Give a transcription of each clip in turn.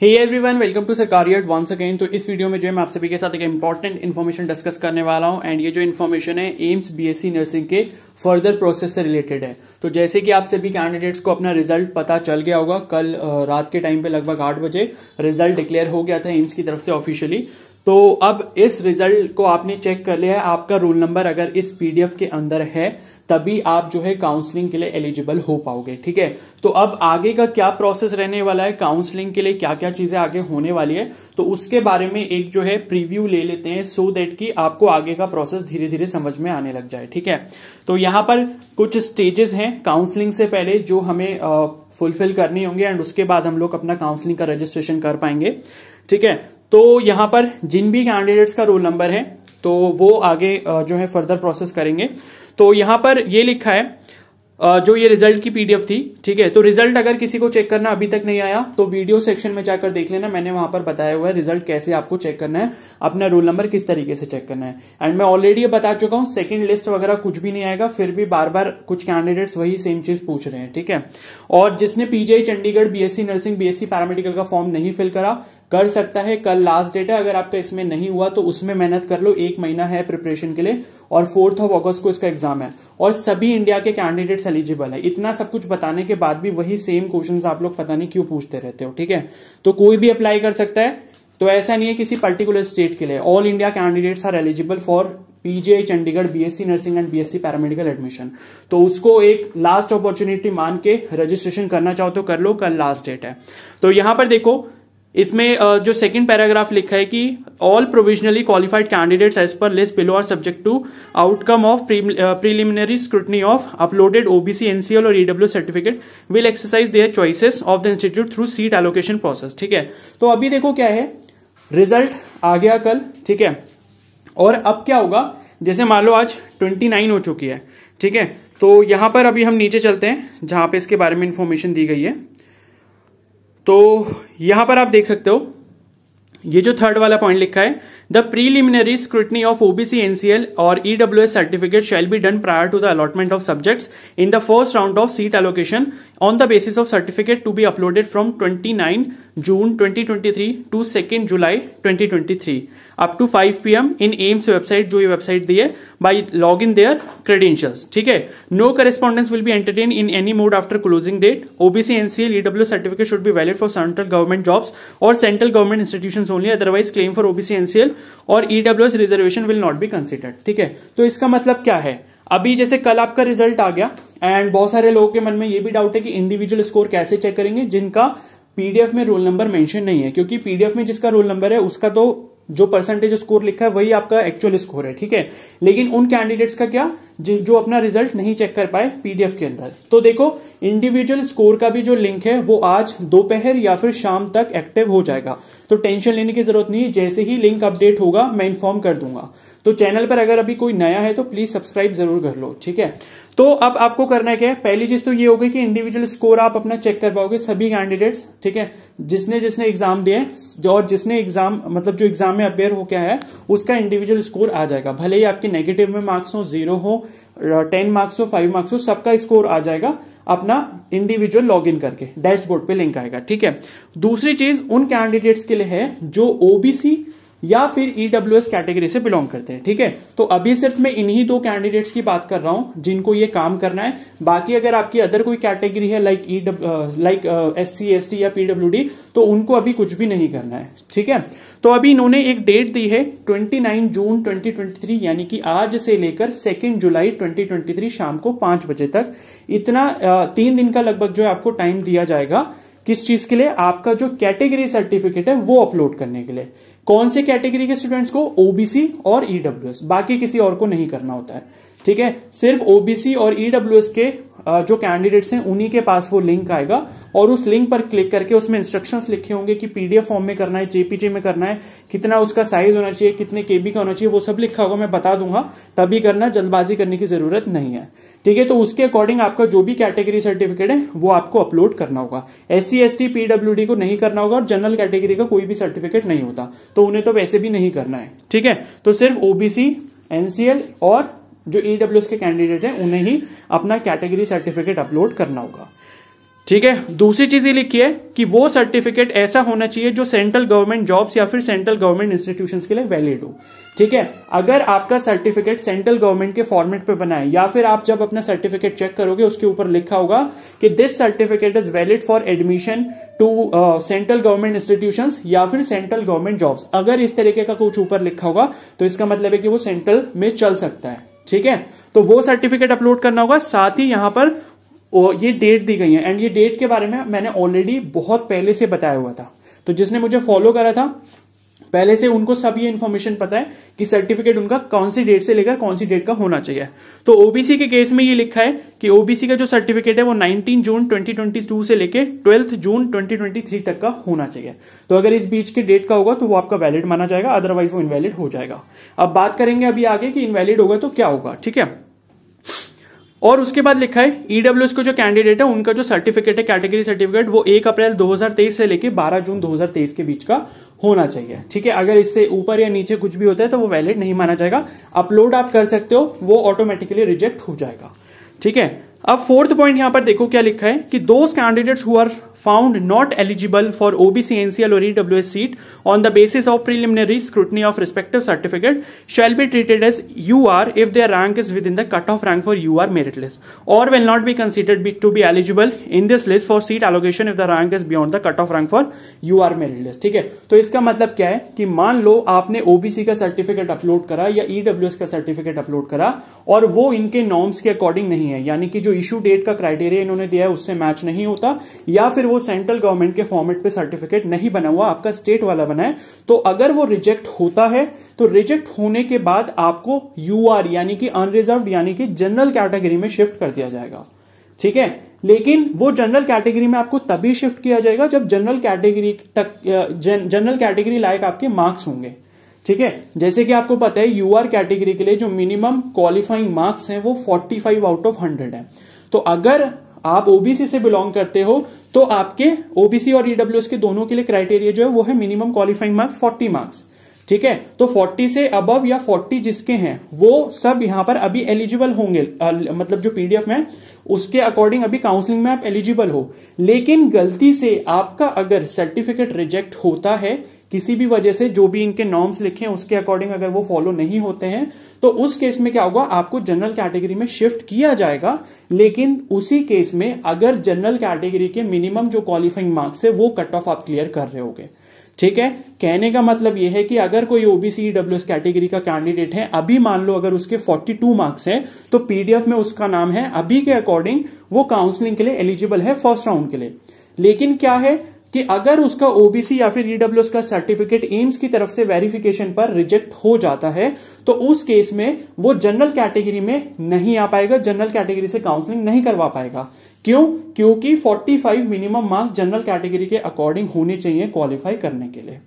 hey everyone welcome to career once again तो इस video में जो है मैं आप सभी के साथ एक इंपॉर्टेंट इन्फॉर्मेशन डिस्कस करने वाला हूं एंड ये जो इन्फॉर्मेशन है एम्स बीएससी नर्सिंग के फर्दर प्रोसेस से रिलेटेड है तो जैसे कि आप सभी कैंडिडेट्स को अपना रिजल्ट पता चल गया होगा कल रात के टाइम पे लगभग आठ बजे रिजल्ट डिक्लेयर हो गया था एम्स की तरफ से ऑफिशियली तो अब इस रिजल्ट को आपने चेक कर लिया है आपका रोल नंबर अगर इस पीडीएफ के अंदर है तभी आप जो है काउंसलिंग के लिए एलिजिबल हो पाओगे ठीक है तो अब आगे का क्या प्रोसेस रहने वाला है काउंसलिंग के लिए क्या क्या चीजें आगे होने वाली है तो उसके बारे में एक जो है प्रीव्यू ले लेते हैं सो देट कि आपको आगे का प्रोसेस धीरे धीरे समझ में आने लग जाए ठीक है तो यहां पर कुछ स्टेजेस हैं काउंसलिंग से पहले जो हमें फुलफिल करनी होंगे एंड उसके बाद हम लोग अपना काउंसलिंग का रजिस्ट्रेशन कर पाएंगे ठीक है तो यहां पर जिन भी कैंडिडेट्स का रोल नंबर है तो वो आगे जो है फर्दर प्रोसेस करेंगे तो यहां पर ये लिखा है जो ये रिजल्ट की पीडीएफ थी ठीक है तो रिजल्ट अगर किसी को चेक करना अभी तक नहीं आया तो वीडियो सेक्शन में जाकर देख लेना मैंने वहां पर बताया हुआ है रिजल्ट कैसे आपको चेक करना है अपना रोल नंबर किस तरीके से चेक करना है एंड मैं ऑलरेडी बता चुका हूं सेकंड लिस्ट वगैरह कुछ भी नहीं आएगा फिर भी बार बार कुछ कैंडिडेट्स वही सेम चीज पूछ रहे हैं ठीक है और जिसने PGI Chandigarh BSc nursing BSc paramedical का फॉर्म नहीं फिल करा कर सकता है कल लास्ट डेट है अगर आपका इसमें नहीं हुआ तो उसमें मेहनत कर लो एक महीना है प्रिपरेशन के लिए और फोर्थ ऑफ अगस्त को इसका एग्जाम है और सभी इंडिया के कैंडिडेट्स एलिजिबल है इतना सब कुछ बताने के बाद भी वही सेम क्वेश्चन आप लोग पता नहीं क्यों पूछते रहते हो ठीक है तो कोई भी अप्लाई कर सकता है तो ऐसा नहीं है किसी पर्टिकुलर स्टेट के लिए all India candidates are eligible for PGI Chandigarh BSc nursing and BSc paramedical admission तो उसको एक लास्ट अपॉर्चुनिटी मान के रजिस्ट्रेशन करना चाहो तो कर लो कल लास्ट डेट है तो यहां पर देखो इसमें जो सेकंड पैराग्राफ लिखा है कि all provisionally qualified candidates as per list below are subject to outcome of preliminary scrutiny of uploaded OBC NCL और EWS certificate will exercise their choices of the institute through seat allocation process ठीक है तो अभी देखो क्या है result आ गया कल ठीक है और अब क्या होगा जैसे मान लो आज ट्वेंटी नाइन हो चुकी है ठीक है तो यहां पर अभी हम नीचे चलते हैं जहां पे इसके बारे में इंफॉर्मेशन दी गई है तो यहां पर आप देख सकते हो ये जो थर्ड वाला पॉइंट लिखा है the preliminary scrutiny of OBC NCL और EWS certificate shall be done prior to the allotment of subjects in the first round of seat allocation on the basis of certificate to be uploaded from 29 June 2023 to 2 July 2023 up to 5 M in AIIMS website जो ये website दी है by log in their credentials ठीक है no correspondence will be entertain in any mode after closing date OBC NCL EWS certificate should be valid for central government jobs और central government institution only otherwise claim for OBC NCL और EWS reservation will not be considered ठीक है तो इसका मतलब क्या है अभी जैसे कल आपका रिजल्ट आ गया एंड बहुत सारे लोगों के मन में ये भी डाउट है कि इंडिविजुअल स्कोर कैसे चेक करेंगे जिनका पीडीएफ में रोल नंबर मेंशन नहीं है क्योंकि पीडीएफ में जिसका रोल नंबर है उसका तो जो परसेंटेज स्कोर लिखा है वही आपका एक्चुअल स्कोर है ठीक है लेकिन उन कैंडिडेट्स का क्या जो अपना रिजल्ट नहीं चेक कर पाए पीडीएफ के अंदर तो देखो इंडिविजुअल स्कोर का भी जो लिंक है वो आज दोपहर या फिर शाम तक एक्टिव हो जाएगा तो टेंशन लेने की जरूरत नहीं जैसे ही लिंक अपडेट होगा मैं इन्फॉर्म कर दूंगा तो चैनल पर अगर अभी कोई नया है तो प्लीज सब्सक्राइब जरूर कर लो ठीक है तो अब आपको करना क्या है पहली चीज तो ये होगी कि इंडिविजुअल स्कोर आप अपना चेक कर पाओगे सभी कैंडिडेट्स ठीक है जिसने जिसने एग्जाम दिए और जिसने एग्जाम मतलब जो एग्जाम में अपेयर हो क्या है उसका इंडिविजुअल स्कोर आ जाएगा भले ही आपके नेगेटिव में मार्क्स हो जीरो हो टेन मार्क्स हो फाइव मार्क्स हो सबका स्कोर आ जाएगा अपना इंडिविजुअल लॉगिन करके डैशबोर्ड पे लिंक आएगा ठीक है दूसरी चीज उन कैंडिडेट्स के लिए है जो ओबीसी या फिर ईडब्ल्यू e कैटेगरी से बिलोंग करते हैं ठीक है तो अभी सिर्फ मैं इन्हीं दो कैंडिडेट्स की बात कर रहा हूं जिनको ये काम करना है बाकी अगर आपकी अदर कोई कैटेगरी है like E like S C S T या पीडब्ल्यू तो उनको अभी कुछ भी नहीं करना है ठीक है तो अभी इन्होंने एक डेट दी है 29 जून 2023 यानी कि आज से लेकर 2 जुलाई 2023 शाम को पांच बजे तक इतना uh, तीन दिन का लगभग जो है आपको टाइम दिया जाएगा किस चीज के लिए आपका जो कैटेगरी सर्टिफिकेट है वो अपलोड करने के लिए कौन से कैटेगरी के स्टूडेंट्स को ओबीसी और ईडब्ल्यूएस e बाकी किसी और को नहीं करना होता है ठीक है सिर्फ ओबीसी और ईडब्ल्यू e के जो कैंडिडेट्स हैं उन्हीं के पास वो लिंक आएगा और उस लिंक पर क्लिक करके उसमें इंस्ट्रक्शंस लिखे होंगे कि पीडीएफ फॉर्म में करना है जेपीजी में करना है कितना उसका साइज होना चाहिए कितने केबी का होना चाहिए वो सब लिखा होगा मैं बता दूंगा तभी करना जल्दबाजी करने की जरूरत नहीं है ठीक है तो उसके अकॉर्डिंग आपका जो भी कैटेगरी सर्टिफिकेट है वो आपको अपलोड करना होगा S C S T PWD को नहीं करना होगा और जनरल कैटेगरी का कोई भी सर्टिफिकेट नहीं होता तो उन्हें तो वैसे भी नहीं करना है ठीक है तो सिर्फ ओबीसी एनसीएल और जो ईडब्ल्यू e के कैंडिडेट हैं उन्हें ही अपना कैटेगरी सर्टिफिकेट अपलोड करना होगा ठीक है दूसरी चीज ये लिखी है कि वो सर्टिफिकेट ऐसा होना चाहिए जो सेंट्रल गवर्नमेंट जॉब्स या फिर सेंट्रल गवर्नमेंट इंस्टीट्यूशंस के लिए वैलिड हो ठीक है अगर आपका सर्टिफिकेट सेंट्रल गवर्नमेंट के फॉर्मेट पे बना है या फिर आप जब अपना सर्टिफिकेट चेक करोगे उसके ऊपर लिखा होगा कि this certificate is valid for admission to central government institution या फिर सेंट्रल गवर्नमेंट जॉब्स अगर इस तरीके का कुछ ऊपर लिखा होगा तो इसका मतलब है कि वो सेंट्रल में चल सकता है ठीक है तो वो सर्टिफिकेट अपलोड करना होगा साथ ही यहां पर ये डेट दी गई है एंड ये डेट के बारे में मैंने ऑलरेडी बहुत पहले से बताया हुआ था तो जिसने मुझे फॉलो करा था पहले से उनको सब ये इन्फॉर्मेशन पता है कि सर्टिफिकेट उनका कौन सी डेट से लेकर कौन सी डेट का होना चाहिए तो ओबीसी के केस में ये लिखा है कि ओबीसी का जो सर्टिफिकेट है वो 19 जून 2022 से लेकर ट्वेल्थ जून 2023 तक का होना चाहिए तो अगर इस बीच के डेट का होगा तो वो आपका वैलिड माना जाएगा अदरवाइज वो इनवैलिड हो जाएगा अब बात करेंगे अभी आगे कि इनवैलिड होगा तो क्या होगा ठीक है और उसके बाद लिखा है ईडब्ल्यूएस e का जो कैंडिडेट है उनका जो सर्टिफिकेट है कैटेगरी सर्टिफिकेट वो एक अप्रैल 2023 से लेकर 12 जून 2023 के बीच का होना चाहिए ठीक है अगर इससे ऊपर या नीचे कुछ भी होता है तो वो वैलिड नहीं माना जाएगा अपलोड आप कर सकते हो वो ऑटोमेटिकली रिजेक्ट हो जाएगा ठीक है अब फोर्थ पॉइंट यहां पर देखो क्या लिखा है कि those candidates who are found not eligible for OBC, NCL or EWS seat on the basis of preliminary scrutiny of respective certificate shall be treated as UR if their rank is within the cutoff rank for UR merit list or will not be considered be, to be eligible in this list for seat allocation if the rank is beyond the cutoff rank for UR merit list ठीक है तो इसका मतलब क्या है कि मान लो आपने ओबीसी का सर्टिफिकेट अपलोड करा या ईडब्ल्यूएस का सर्टिफिकेट अपलोड करा और वो इनके नॉर्म्स के अकॉर्डिंग नहीं है यानी कि जो इश्यू डेट का क्राइटेरिया इन्होंने दिया है उससे मैच नहीं होता या फिर वो सेंट्रल गवर्नमेंट के फॉर्मेट पे सर्टिफिकेट नहीं बना हुआ आपका स्टेट वाला बना है तो अगर वो रिजेक्ट होता है तो रिजेक्ट होने के बाद आपको यू यानी कि अनरिजर्व यानी कि जनरल कैटेगरी में शिफ्ट कर दिया जाएगा ठीक है लेकिन वो जनरल कैटेगरी में आपको तभी शिफ्ट किया जाएगा जब जनरल कैटेगरी तक जनरल कैटेगरी लायक आपके मार्क्स होंगे ठीक है जैसे कि आपको पता है यूआर कैटेगरी के लिए जो मिनिमम क्वालिफाइंग मार्क्स हैं वो 45 आउट ऑफ 100 है तो अगर आप ओबीसी से बिलोंग करते हो तो आपके ओबीसी और ईडब्ल्यू e के दोनों के लिए क्राइटेरिया जो है वो है minimum qualifying marks forty marks ठीक है तो 40 से अबव या 40 जिसके हैं वो सब यहां पर अभी एलिजिबल होंगे आ, मतलब जो पीडीएफ में उसके अकॉर्डिंग अभी काउंसलिंग में आप एलिजिबल हो लेकिन गलती से आपका अगर सर्टिफिकेट रिजेक्ट होता है किसी भी वजह से जो भी इनके नॉर्म्स लिखे हैं उसके अकॉर्डिंग अगर वो फॉलो नहीं होते हैं तो उस केस में क्या होगा आपको जनरल कैटेगरी में शिफ्ट किया जाएगा लेकिन उसी केस में अगर जनरल कैटेगरी के मिनिमम जो क्वालिफाइंग मार्क्स है वो कट ऑफ आप क्लियर कर रहे होगे ठीक है कहने का मतलब यह है कि अगर कोई ओबीसी डब्ल्यू कैटेगरी का कैंडिडेट है अभी मान लो अगर उसके 42 मार्क्स है तो पीडीएफ में उसका नाम है अभी के अकॉर्डिंग वो काउंसलिंग के लिए एलिजिबल है फर्स्ट राउंड के लिए लेकिन क्या है कि अगर उसका ओबीसी या फिर ईडब्ल्यू e का सर्टिफिकेट एम्स की तरफ से वेरिफिकेशन पर रिजेक्ट हो जाता है तो उस केस में वो जनरल कैटेगरी में नहीं आ पाएगा जनरल कैटेगरी से काउंसलिंग नहीं करवा पाएगा क्यों क्योंकि 45 मिनिमम मार्क्स जनरल कैटेगरी के अकॉर्डिंग होने चाहिए क्वालिफाई करने के लिए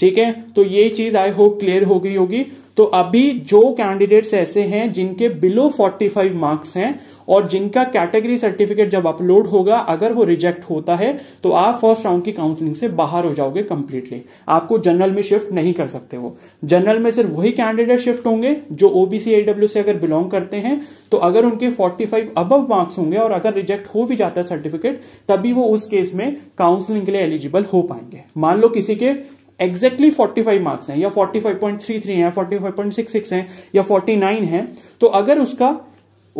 ठीक है तो ये चीज आई होप क्लियर हो गई होगी तो अभी जो कैंडिडेट्स ऐसे हैं जिनके बिलो 45 मार्क्स हैं और जिनका कैटेगरी सर्टिफिकेट जब अपलोड होगा अगर वो रिजेक्ट होता है तो आप फर्स्ट राउंड की काउंसलिंग से बाहर हो जाओगे कंप्लीटली आपको जनरल में शिफ्ट नहीं कर सकते हो जनरल में सिर्फ वही कैंडिडेट शिफ्ट होंगे जो ओबीसी एडब्ल्यू से अगर बिलोंग करते हैं तो अगर उनके 45 अबव मार्क्स होंगे और अगर रिजेक्ट हो भी जाता है सर्टिफिकेट तभी वो उस केस में काउंसलिंग के लिए एलिजिबल हो पाएंगे मान लो किसी के एग्जैक्टली फोर्टी फाइव मार्क्स है या forty forty five five point three three है पॉइंट सिक्स सिक्स है या फोर्टी नाइन है तो अगर उसका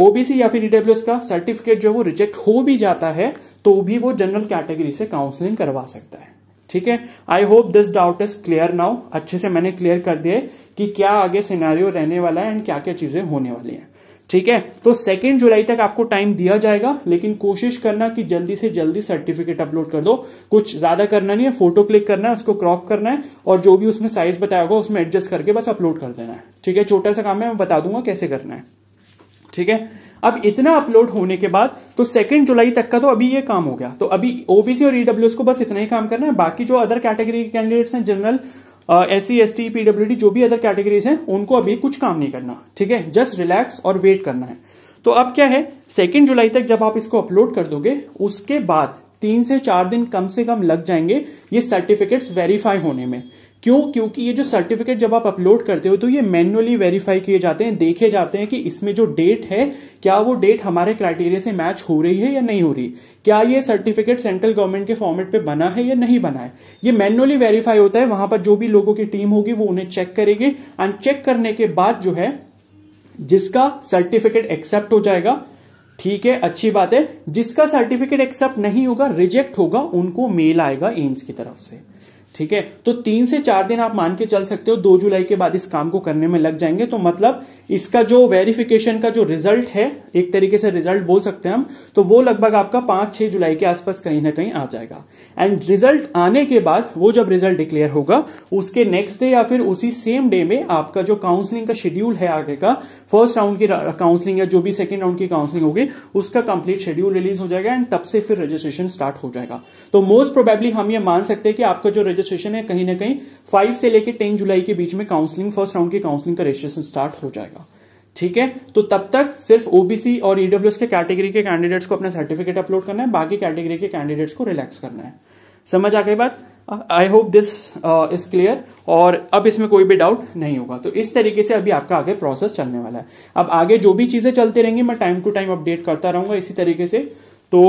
ओबीसी या फिर ईडब्ल्यूएस e का सर्टिफिकेट जो वो रिजेक्ट हो भी जाता है तो भी वो जनरल कैटेगरी से काउंसलिंग करवा सकता है ठीक है I hope this doubt is clear now अच्छे से मैंने क्लियर कर दिया कि क्या आगे सिनारियो रहने वाला है एंड क्या क्या चीजें होने वाली हैं ठीक है तो सेकेंड जुलाई तक आपको टाइम दिया जाएगा लेकिन कोशिश करना कि जल्दी से जल्दी सर्टिफिकेट अपलोड कर दो कुछ ज्यादा करना नहीं है फोटो क्लिक करना है उसको क्रॉप करना है और जो भी उसमें साइज बताया होगा उसमें एडजस्ट करके बस अपलोड कर देना है ठीक है छोटा सा काम है मैं बता दूंगा कैसे करना है ठीक है अब इतना अपलोड होने के बाद तो सेकेंड जुलाई तक का तो अभी ये काम हो गया तो अभी ओबीसी और ईडब्ल्यू e को बस इतना ही काम करना है बाकी जो अदर कैटेगरी के कैंडिडेट्स हैं general S C S T PW जो भी अदर कैटेगरीज हैं उनको अभी कुछ काम नहीं करना ठीक है जस्ट रिलैक्स और वेट करना है तो अब क्या है सेकेंड जुलाई तक जब आप इसको अपलोड कर दोगे उसके बाद तीन से चार दिन कम से कम लग जाएंगे ये सर्टिफिकेट्स वेरीफाई होने में क्यों क्योंकि ये जो सर्टिफिकेट जब आप अपलोड करते हो तो ये मैन्युअली वेरीफाई किए जाते हैं देखे जाते हैं कि इसमें जो डेट है क्या वो डेट हमारे क्राइटेरिया से मैच हो रही है या नहीं हो रही क्या ये सर्टिफिकेट सेंट्रल गवर्नमेंट के फॉर्मेट पे बना है या नहीं बना है ये मैन्युअली वेरीफाई होता है वहां पर जो भी लोगों की टीम होगी वो उन्हें चेक करेगी एंड चेक करने के बाद जो है जिसका सर्टिफिकेट एक्सेप्ट हो जाएगा ठीक है अच्छी बात है जिसका सर्टिफिकेट एक्सेप्ट नहीं होगा रिजेक्ट होगा उनको मेल आएगा एम्स की तरफ से ठीक है तो तीन से चार दिन आप मान के चल सकते हो दो जुलाई के बाद इस काम को करने में लग जाएंगे तो मतलब इसका जो वेरिफिकेशन का जो रिजल्ट है एक तरीके से रिजल्ट बोल सकते हैं हम तो वो लगभग आपका पांच छह जुलाई के आसपास कहीं ना कहीं आ जाएगा एंड रिजल्ट आने के बाद वो जब रिजल्ट डिक्लेयर होगा उसके नेक्स्ट डे या फिर उसी सेम डे में आपका जो काउंसलिंग का शेड्यूल है आगे का फर्स्ट राउंड की काउंसलिंग या जो भी सेकेंड राउंड की काउंसलिंग होगी उसका कंप्लीट शेड्यूल रिलीज हो जाएगा एंड तब से फिर रजिस्ट्रेशन स्टार्ट हो जाएगा तो मोस्ट प्रोबेबली हम ये मान सकते हैं कि आपका जो रजिस्ट्रेशन है कहीं ना कहीं फाइव से लेकर टेन जुलाई के बीच में काउंसलिंग फर्स्ट राउंड की काउंसलिंग का रजिस्ट्रेशन स्टार्ट हो जाएगा ठीक है तो तब तक सिर्फ ओबीसी और ईडब्ल्यूएस e के कैटेगरी के कैंडिडेट्स को अपना सर्टिफिकेट अपलोड करना है बाकी कैटेगरी के कैंडिडेट्स को रिलैक्स करना है समझ आ गई बात I hope this is clear और अब इसमें कोई भी डाउट नहीं होगा तो इस तरीके से अभी आपका आगे प्रोसेस चलने वाला है अब आगे जो भी चीजें चलती रहेंगी मैं टाइम टू टाइम अपडेट करता रहूंगा इसी तरीके से तो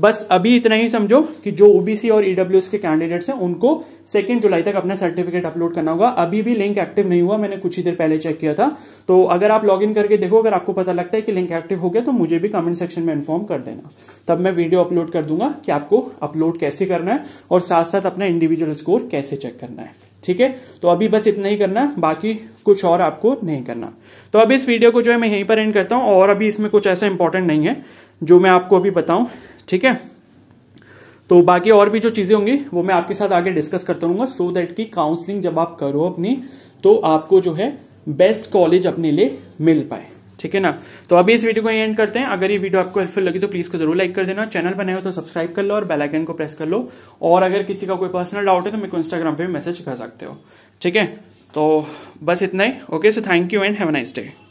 बस अभी इतना ही समझो कि जो ओबीसी और ईडब्ल्यूएस e के कैंडिडेट्स हैं उनको सेकेंड जुलाई तक अपना सर्टिफिकेट अपलोड करना होगा अभी भी लिंक एक्टिव नहीं हुआ मैंने कुछ ही देर पहले चेक किया था तो अगर आप लॉग इन करके देखो अगर आपको पता लगता है कि लिंक एक्टिव हो गया तो मुझे भी कमेंट सेक्शन में इन्फॉर्म कर देना तब मैं वीडियो अपलोड कर दूंगा कि आपको अपलोड कैसे करना है और साथ साथ अपना इंडिविजुअल स्कोर कैसे चेक करना है ठीक है तो अभी बस इतना ही करना है बाकी कुछ और आपको नहीं करना तो अब इस वीडियो को जो है मैं यहीं पर एंड करता हूँ और अभी इसमें कुछ ऐसा इंपॉर्टेंट नहीं है जो मैं आपको अभी बताऊं ठीक है तो बाकी और भी जो चीज़ें होंगी वो मैं आपके साथ आगे डिस्कस करता रहूंगा सो दैट की काउंसलिंग जब आप करो अपनी तो आपको जो है बेस्ट कॉलेज अपने लिए मिल पाए ठीक है ना तो अभी इस वीडियो को एंड करते हैं अगर ये वीडियो आपको हेल्पफुल लगी तो प्लीज़ को जरूर लाइक कर देना चैनल बनाए हो तो सब्सक्राइब कर लो और बेल आइकन को प्रेस कर लो और अगर किसी का कोई पर्सनल डाउट है तो मेरे को इंस्टाग्राम पे मैसेज कर सकते हो ठीक है तो बस इतना ही okay so thank you and have nice day